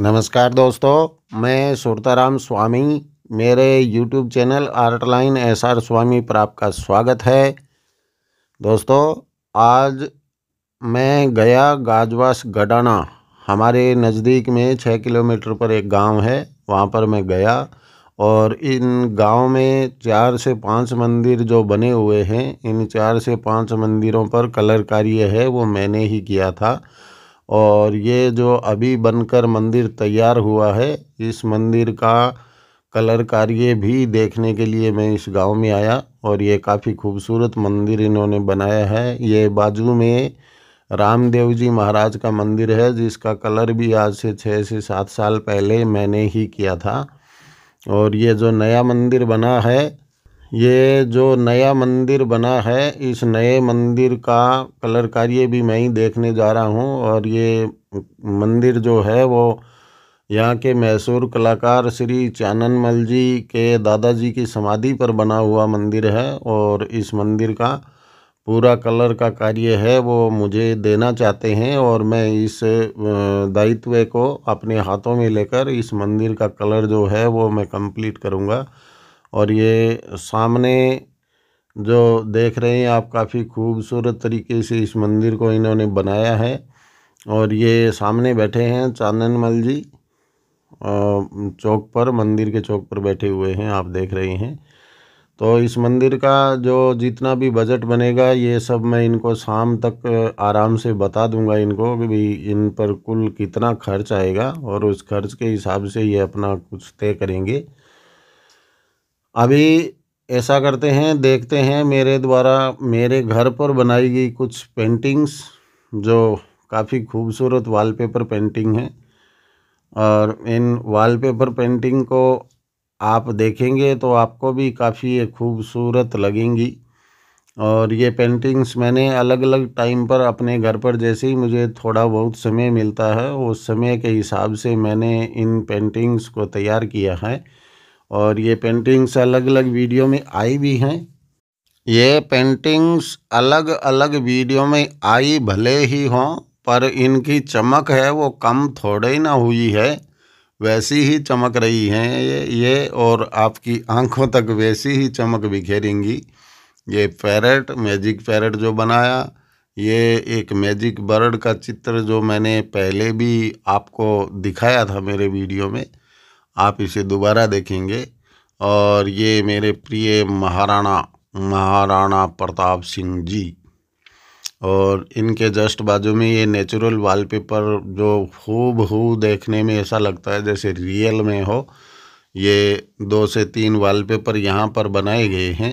नमस्कार दोस्तों मैं सुरताराम स्वामी मेरे YouTube channel Artline S R Swami पर आपका स्वागत है दोस्तों आज मैं गया गाजवास गडाना हमारे नज़दीक में छः किलोमीटर पर एक गांव है वहां पर मैं गया और इन गांव में चार से पांच मंदिर जो बने हुए हैं इन चार से पांच मंदिरों पर कलर कार्य है वो मैंने ही किया था और ये जो अभी बनकर मंदिर तैयार हुआ है इस मंदिर का कलर कार्य भी देखने के लिए मैं इस गांव में आया और ये काफ़ी खूबसूरत मंदिर इन्होंने बनाया है ये बाजू में रामदेव जी महाराज का मंदिर है जिसका कलर भी आज से छः से सात साल पहले मैंने ही किया था और ये जो नया मंदिर बना है ये जो नया मंदिर बना है इस नए मंदिर का कलर कार्य भी मैं ही देखने जा रहा हूँ और ये मंदिर जो है वो यहाँ के मैसूर कलाकार श्री चाननमल जी के दादाजी की समाधि पर बना हुआ मंदिर है और इस मंदिर का पूरा कलर का कार्य है वो मुझे देना चाहते हैं और मैं इस दायित्व को अपने हाथों में लेकर इस मंदिर का कलर जो है वो मैं कंप्लीट करूँगा और ये सामने जो देख रहे हैं आप काफ़ी खूबसूरत तरीके से इस मंदिर को इन्होंने बनाया है और ये सामने बैठे हैं चांदनमल जी चौक पर मंदिर के चौक पर बैठे हुए हैं आप देख रहे हैं तो इस मंदिर का जो जितना भी बजट बनेगा ये सब मैं इनको शाम तक आराम से बता दूंगा इनको कि भी इन पर कुल कितना खर्च आएगा और उस खर्च के हिसाब से ये अपना कुछ तय करेंगे अभी ऐसा करते हैं देखते हैं मेरे द्वारा मेरे घर पर बनाई गई कुछ पेंटिंग्स जो काफ़ी खूबसूरत वॉलपेपर पेंटिंग है और इन वॉलपेपर पेंटिंग को आप देखेंगे तो आपको भी काफ़ी ये खूबसूरत लगेंगी और ये पेंटिंग्स मैंने अलग अलग टाइम पर अपने घर पर जैसे ही मुझे थोड़ा बहुत समय मिलता है उस समय के हिसाब से मैंने इन पेंटिंग्स को तैयार किया है और ये पेंटिंग्स अलग अलग वीडियो में आई भी हैं ये पेंटिंग्स अलग अलग वीडियो में आई भले ही हों पर इनकी चमक है वो कम थोड़े ही ना हुई है वैसी ही चमक रही हैं ये ये और आपकी आंखों तक वैसी ही चमक बिखेरेंगी ये पैरट मैजिक पैरट जो बनाया ये एक मैजिक बर्ड का चित्र जो मैंने पहले भी आपको दिखाया था मेरे वीडियो में आप इसे दोबारा देखेंगे और ये मेरे प्रिय महाराणा महाराणा प्रताप सिंह जी और इनके जस्ट बाजू में ये नेचुरल वॉलपेपर जो खूब हो देखने में ऐसा लगता है जैसे रियल में हो ये दो से तीन वॉलपेपर यहाँ पर बनाए गए हैं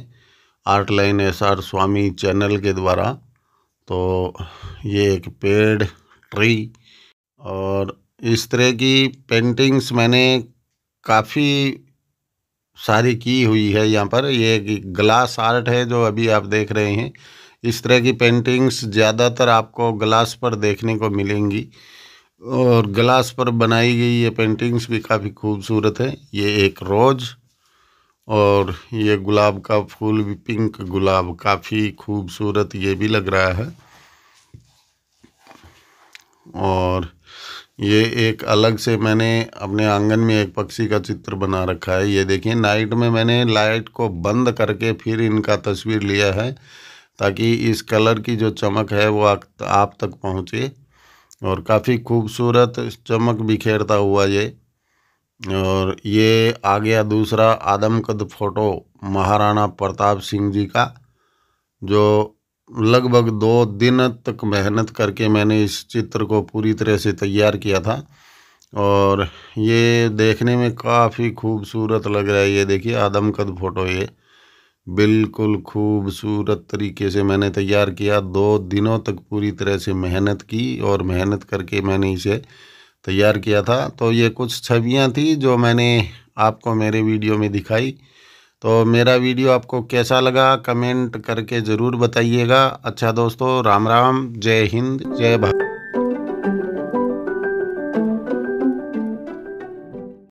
art line S R Swami channel के द्वारा तो ये एक पेड़ ट्री और इस तरह की पेंटिंग्स मैंने काफ़ी सारी की हुई है यहाँ पर ये ग्लास आर्ट है जो अभी आप देख रहे हैं इस तरह की पेंटिंग्स ज़्यादातर आपको ग्लास पर देखने को मिलेंगी और ग्लास पर बनाई गई ये पेंटिंग्स भी काफ़ी खूबसूरत है ये एक रोज़ और ये गुलाब का फूल भी पिंक गुलाब काफ़ी खूबसूरत ये भी लग रहा है और ये एक अलग से मैंने अपने आंगन में एक पक्षी का चित्र बना रखा है ये देखिए नाइट में मैंने लाइट को बंद करके फिर इनका तस्वीर लिया है ताकि इस कलर की जो चमक है वो आप तक पहुँचे और काफ़ी खूबसूरत चमक बिखेरता हुआ ये और ये आ गया दूसरा आदमकद फ़ोटो महाराणा प्रताप सिंह जी का जो लगभग दो दिन तक मेहनत करके मैंने इस चित्र को पूरी तरह से तैयार किया था और ये देखने में काफ़ी खूबसूरत लग रहा है ये देखिए आदमकद फ़ोटो ये बिल्कुल खूबसूरत तरीके से मैंने तैयार किया दो दिनों तक पूरी तरह से मेहनत की और मेहनत करके मैंने इसे तैयार किया था तो ये कुछ छवियाँ थी जो मैंने आपको मेरे वीडियो में दिखाई तो मेरा वीडियो आपको कैसा लगा कमेंट करके ज़रूर बताइएगा अच्छा दोस्तों राम राम जय हिंद जय भारत